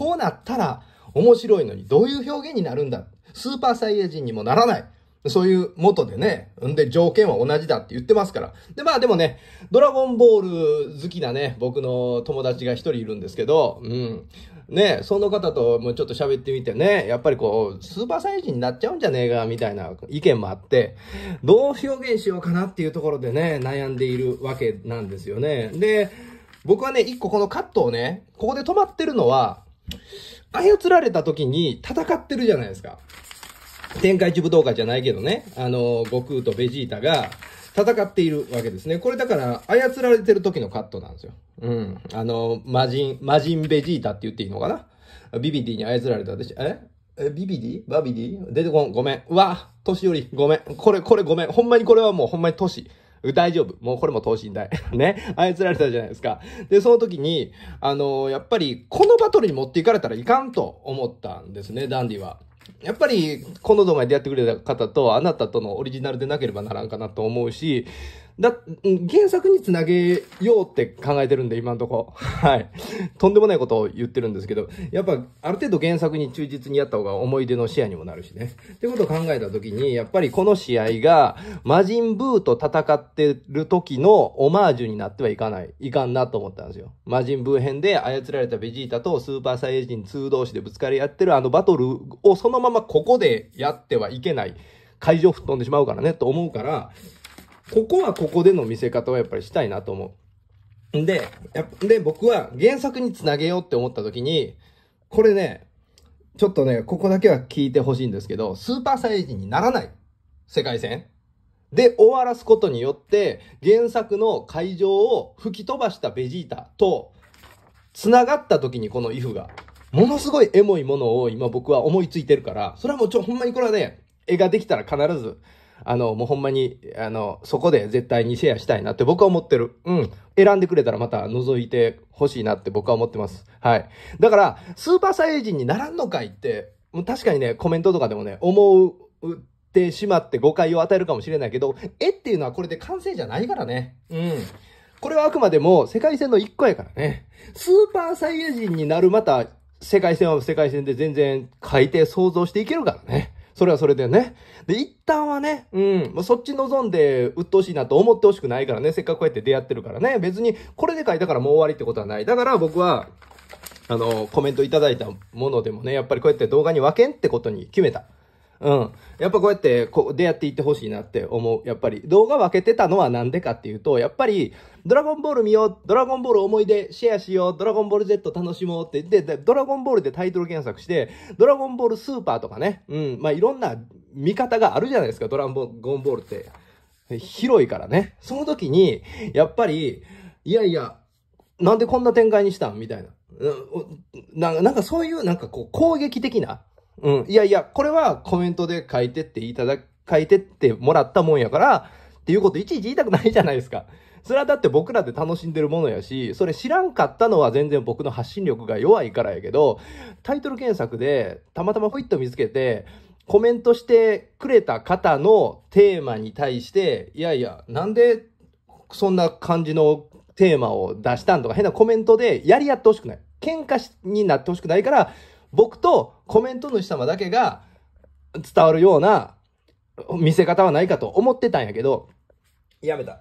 こうなったら面白いのにどういう表現になるんだ。スーパーサイヤ人にもならない。そういう元でね、んで条件は同じだって言ってますから。で、まあでもね、ドラゴンボール好きなね、僕の友達が一人いるんですけど、うん。ね、その方ともちょっと喋ってみてね、やっぱりこう、スーパーサイヤ人になっちゃうんじゃねえか、みたいな意見もあって、どう表現しようかなっていうところでね、悩んでいるわけなんですよね。で、僕はね、一個このカットをね、ここで止まってるのは、操られた時に戦ってるじゃないですか。天下一武道会じゃないけどね、あの、悟空とベジータが戦っているわけですね。これだから、操られてる時のカットなんですよ。うん。あの、魔人、魔人ベジータって言っていいのかなビビディに操られたでしょ。ええ、ビビディバビディ出てこん。ごめん。わわ、年寄り。ごめん。これ、これごめん。ほんまにこれはもうほんまに年。大丈夫。もうこれも等身大。ね。操られたじゃないですか。で、その時に、あのー、やっぱり、このバトルに持っていかれたらいかんと思ったんですね、ダンディは。やっぱり、この動画でやってくれた方と、あなたとのオリジナルでなければならんかなと思うし、だ、原作につなげようって考えてるんで、今んとこ。はい。とんでもないことを言ってるんですけど、やっぱ、ある程度原作に忠実にやった方が思い出の視野にもなるしね。ってことを考えた時に、やっぱりこの試合が、魔人ブーと戦ってる時のオマージュになってはいかない、いかんなと思ったんですよ。魔人ブー編で操られたベジータとスーパーサイヤ人2同士でぶつかり合ってるあのバトルをそのままここでやってはいけない。会場吹っ飛んでしまうからね、と思うから、ここはここでの見せ方はやっぱりしたいなと思う。んで、で、僕は原作につなげようって思った時に、これね、ちょっとね、ここだけは聞いてほしいんですけど、スーパーサイジにならない世界線で終わらすことによって、原作の会場を吹き飛ばしたベジータと、繋がった時にこのイフが、ものすごいエモいものを今僕は思いついてるから、それはもうちょ、ほんまにこれはね、絵ができたら必ずあの、もうほんまに、あの、そこで絶対にシェアしたいなって僕は思ってる。うん。選んでくれたらまた覗いてほしいなって僕は思ってます。はい。だから、スーパーサイヤ人にならんのかいって、もう確かにね、コメントとかでもね、思うってしまって誤解を与えるかもしれないけど、絵っていうのはこれで完成じゃないからね。うん。これはあくまでも世界線の一個やからね。スーパーサイヤ人になるまた世界線は世界線で全然書いて想像していけるからね。それはそれでね。で、一旦はね、うん、まそっち望んで鬱陶しいなと思ってほしくないからね、せっかくこうやって出会ってるからね、別にこれで書いたからもう終わりってことはない。だから僕は、あの、コメントいただいたものでもね、やっぱりこうやって動画に分けんってことに決めた。うん。やっぱこうやってこう、出会っていってほしいなって思う。やっぱり動画分けてたのはなんでかっていうと、やっぱりドラゴンボール見よう、ドラゴンボール思い出シェアしよう、ドラゴンボール Z 楽しもうってで、ドラゴンボールでタイトル検索して、ドラゴンボールスーパーとかね、うん、まあいろんな見方があるじゃないですか、ドラゴンボールって。広いからね。その時に、やっぱり、いやいや、なんでこんな展開にしたんみたいな。なんかそういう、なんかこう、攻撃的な、うん。いやいや、これはコメントで書いてっていただ、書いてってもらったもんやから、っていうこといちいち言いたくないじゃないですか。それはだって僕らで楽しんでるものやし、それ知らんかったのは全然僕の発信力が弱いからやけど、タイトル検索でたまたまホイッと見つけて、コメントしてくれた方のテーマに対して、いやいや、なんでそんな感じのテーマを出したんとか変なコメントでやり合ってほしくない。喧嘩になってほしくないから、僕とコメント主様だけが伝わるような見せ方はないかと思ってたんやけど、やめた。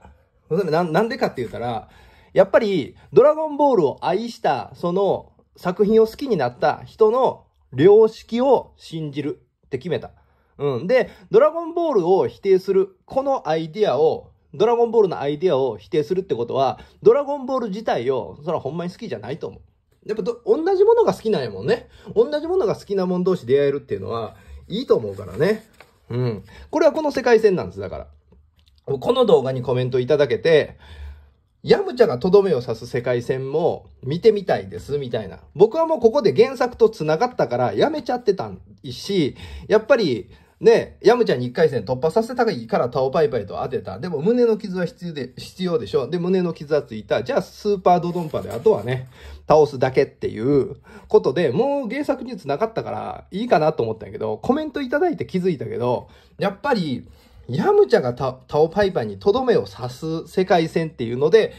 ななんでかって言ったら、やっぱり、ドラゴンボールを愛した、その作品を好きになった人の良識を信じるって決めた。うん。で、ドラゴンボールを否定する、このアイディアを、ドラゴンボールのアイディアを否定するってことは、ドラゴンボール自体を、それはほんまに好きじゃないと思う。やっぱど、同じものが好きなんやもんね。同じものが好きなもん同士出会えるっていうのは、いいと思うからね。うん。これはこの世界線なんです、だから。この動画にコメントいただけて、ヤムチャがとどめを刺す世界線も見てみたいです、みたいな。僕はもうここで原作と繋がったからやめちゃってたし、やっぱりねえ、ヤムちゃんに1回戦突破させたからタオパイパイと当てた。でも胸の傷は必要で、必要でしょ。で、胸の傷はついた。じゃあスーパードドンパで、あとはね、倒すだけっていうことで、もう原作ニュースなかったからいいかなと思ったんやけど、コメントいただいて気づいたけど、やっぱり、ヤムちゃんがタタオパイパイにとどめを刺す世界戦っていうので、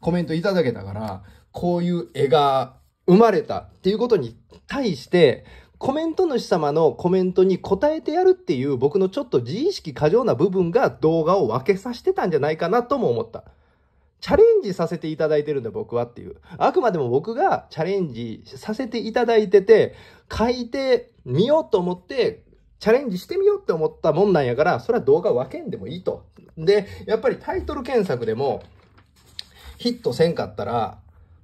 コメントいただけたから、こういう絵が生まれたっていうことに対して、コメント主様のコメントに答えてやるっていう僕のちょっと自意識過剰な部分が動画を分けさせてたんじゃないかなとも思った。チャレンジさせていただいてるんだ僕はっていう。あくまでも僕がチャレンジさせていただいてて、書いてみようと思って、チャレンジしてみようって思ったもんなんやから、それは動画分けんでもいいと。で、やっぱりタイトル検索でも、ヒットせんかったら、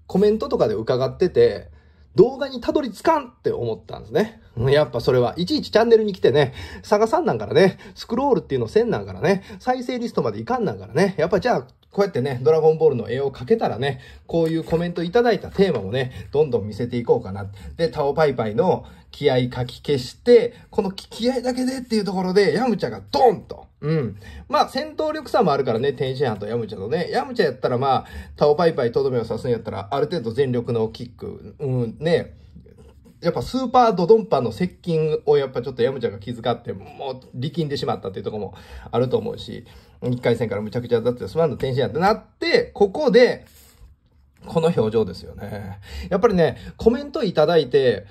コメントとかで伺ってて、動画にたどり着かんって思ったんですね。やっぱそれはいちいちチャンネルに来てね、探さんなんからね、スクロールっていうのせんなんからね、再生リストまでいかんなんからね、やっぱじゃあこうやってね、ドラゴンボールの絵を描けたらね、こういうコメントいただいたテーマもね、どんどん見せていこうかな。で、タオパイパイの気合かき消して、この気合だけでっていうところで、ヤムチャがドンと。うん。まあ、戦闘力差もあるからね、天津飯とヤムチャとね。ヤムチャやったらまあ、タオパイパイとどめを刺すんやったら、ある程度全力のキック、うん、ね、やっぱスーパードドンパの接近をやっぱちょっとヤムちゃんが気遣って、もう力んでしまったっていうとこもあると思うし、1回戦からむちゃくちゃだってすまんの天心やってなって、ここで、この表情ですよね。やっぱりね、コメントいただいて、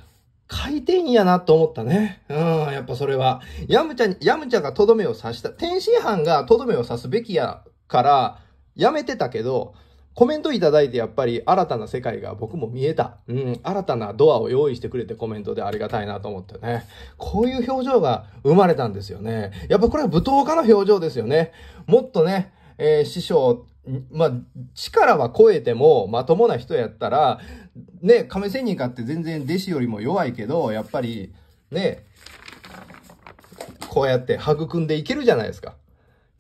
回転やなと思ったね。うん、やっぱそれは。ヤムちゃん、ヤムちゃんがとどめを刺した。天津飯がとどめを刺すべきやから、やめてたけど、コメントいただいてやっぱり新たな世界が僕も見えた。うん、新たなドアを用意してくれてコメントでありがたいなと思ってね。こういう表情が生まれたんですよね。やっぱこれは舞踏家の表情ですよね。もっとね、えー、師匠、まあ、力は超えてもまともな人やったら、ね、亀仙人かって全然弟子よりも弱いけど、やっぱり、ね、こうやって育んでいけるじゃないですか。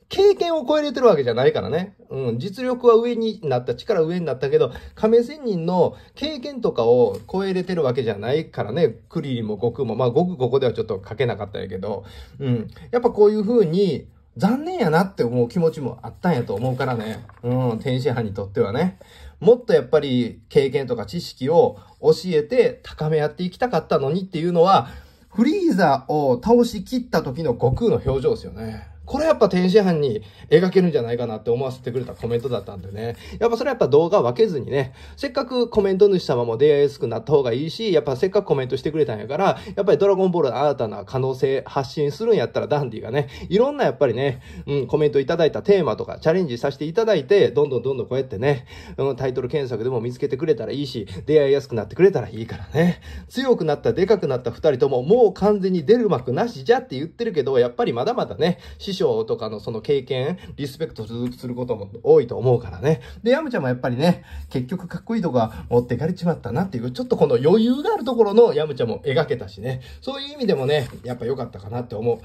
経験を超えれてるわけじゃないからね。うん、実力は上になった、力上になったけど、亀仙人の経験とかを超えれてるわけじゃないからね、クリリも悟空も、まあ、ごくここではちょっと書けなかったんやけど、うん、やっぱこういうふうに、残念やなって思う気持ちもあったんやと思うからね。うん、天使派にとってはね。もっとやっぱり経験とか知識を教えて高め合っていきたかったのにっていうのは、フリーザを倒しきった時の悟空の表情ですよね。これやっぱ天津飯に描けるんじゃないかなって思わせてくれたコメントだったんでね。やっぱそれはやっぱ動画分けずにね、せっかくコメント主様も出会いやすくなった方がいいし、やっぱせっかくコメントしてくれたんやから、やっぱりドラゴンボールの新たな可能性発信するんやったらダンディがね、いろんなやっぱりね、うん、コメントいただいたテーマとかチャレンジさせていただいて、どんどんどんどんこうやってね、うん、タイトル検索でも見つけてくれたらいいし、出会いやすくなってくれたらいいからね。強くなった、でかくなった二人とも、もう完全に出る幕なしじゃって言ってるけど、やっぱりまだまだね、匠とかのその経験、リスペクトすることも多いと思うからね。で、ヤムちゃんもやっぱりね、結局かっこいいとこは持ってかれちまったなっていう、ちょっとこの余裕があるところのヤムちゃんも描けたしね。そういう意味でもね、やっぱ良かったかなって思う。